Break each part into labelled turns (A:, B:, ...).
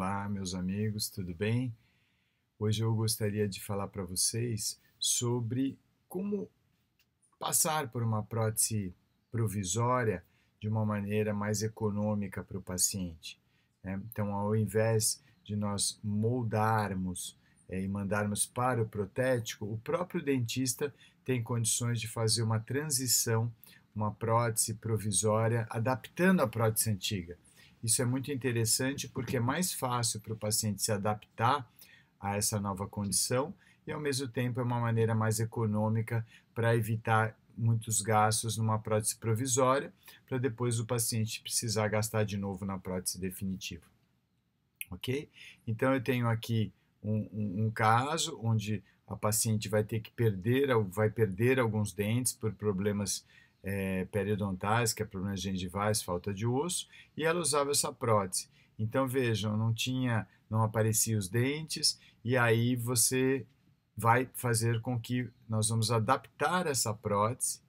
A: Olá, meus amigos, tudo bem? Hoje eu gostaria de falar para vocês sobre como passar por uma prótese provisória de uma maneira mais econômica para o paciente. Né? Então, ao invés de nós moldarmos é, e mandarmos para o protético, o próprio dentista tem condições de fazer uma transição, uma prótese provisória, adaptando a prótese antiga. Isso é muito interessante porque é mais fácil para o paciente se adaptar a essa nova condição e, ao mesmo tempo, é uma maneira mais econômica para evitar muitos gastos numa prótese provisória, para depois o paciente precisar gastar de novo na prótese definitiva. Ok? Então, eu tenho aqui um, um, um caso onde a paciente vai ter que perder, vai perder alguns dentes por problemas é, periodontais, que é problemas gengivais, falta de osso, e ela usava essa prótese. Então vejam, não tinha, não apareciam os dentes, e aí você vai fazer com que nós vamos adaptar essa prótese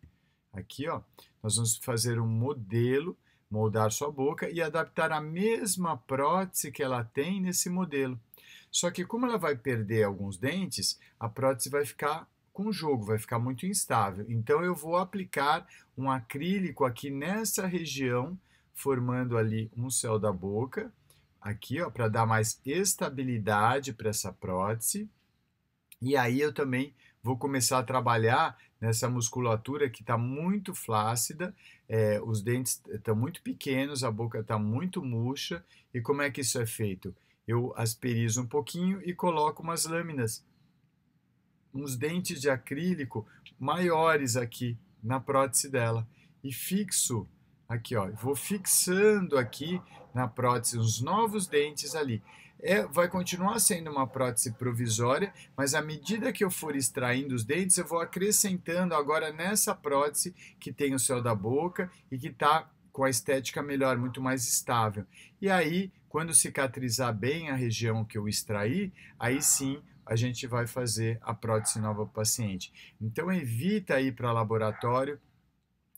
A: aqui, ó. Nós vamos fazer um modelo, moldar sua boca e adaptar a mesma prótese que ela tem nesse modelo. Só que como ela vai perder alguns dentes, a prótese vai ficar com o jogo, vai ficar muito instável. Então eu vou aplicar um acrílico aqui nessa região, formando ali um céu da boca, aqui ó, para dar mais estabilidade para essa prótese. E aí eu também vou começar a trabalhar nessa musculatura que está muito flácida, é, os dentes estão muito pequenos, a boca está muito murcha. E como é que isso é feito? Eu asperizo um pouquinho e coloco umas lâminas uns dentes de acrílico maiores aqui na prótese dela e fixo aqui, ó, vou fixando aqui na prótese os novos dentes ali. É, vai continuar sendo uma prótese provisória, mas à medida que eu for extraindo os dentes, eu vou acrescentando agora nessa prótese que tem o céu da boca e que está com a estética melhor, muito mais estável. E aí, quando cicatrizar bem a região que eu extraí, aí sim a gente vai fazer a prótese nova para o paciente. Então evita ir para laboratório,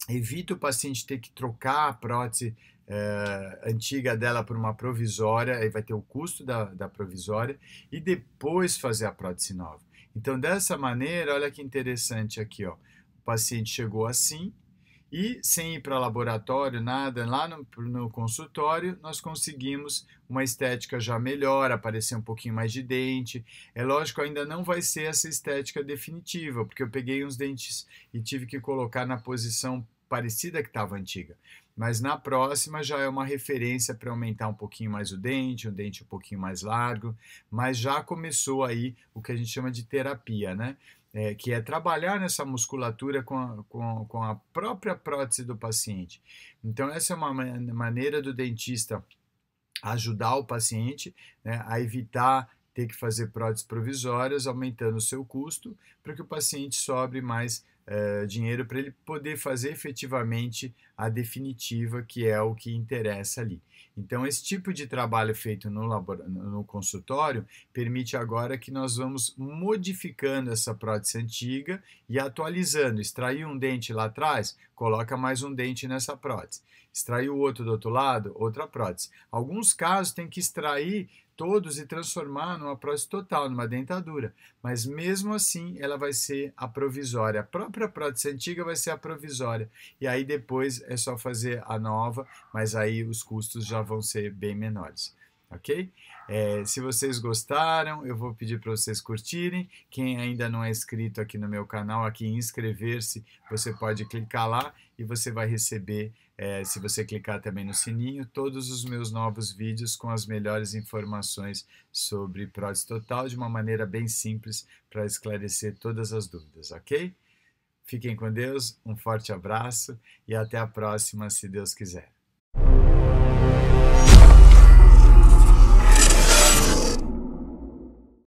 A: evita o paciente ter que trocar a prótese é, antiga dela por uma provisória, aí vai ter o custo da, da provisória, e depois fazer a prótese nova. Então, dessa maneira, olha que interessante aqui, ó. O paciente chegou assim, e sem ir para laboratório, nada, lá no, no, consultório nós conseguimos uma estética já melhor, aparecer um pouquinho mais de dente. É lógico, ainda não vai ser essa estética definitiva, porque eu peguei uns dentes e tive que colocar na posição parecida que estava antiga. Mas na próxima já é uma referência para aumentar um pouquinho mais o dente, um dente um pouquinho mais largo. Mas já começou aí o que a gente chama de terapia, né? é, que é trabalhar nessa musculatura com a, com, com a própria prótese do paciente. Então, essa é uma maneira do dentista ajudar o paciente né, a evitar ter que fazer próteses provisórias, aumentando o seu custo, para que o paciente sobre mais eh, dinheiro para ele poder fazer efetivamente a definitiva, que é o que interessa ali. Então, esse tipo de trabalho feito no, no consultório permite agora que nós vamos modificando essa prótese antiga e atualizando. Extraiu um dente lá atrás, coloca mais um dente nessa prótese. Extraiu outro do outro lado, outra prótese. Alguns casos tem que extrair todos e transformar numa prótese total, numa dentadura. Mas mesmo assim, ela vai ser a provisória. A própria prótese antiga vai ser a provisória. E aí depois é só fazer a nova, mas aí os custos já vão ser bem menores ok? É, se vocês gostaram, eu vou pedir para vocês curtirem. Quem ainda não é inscrito aqui no meu canal, aqui em inscrever-se, você pode clicar lá e você vai receber, é, se você clicar também no sininho, todos os meus novos vídeos com as melhores informações sobre prótese total de uma maneira bem simples para esclarecer todas as dúvidas, ok? Fiquem com Deus, um forte abraço e até a próxima, se Deus quiser.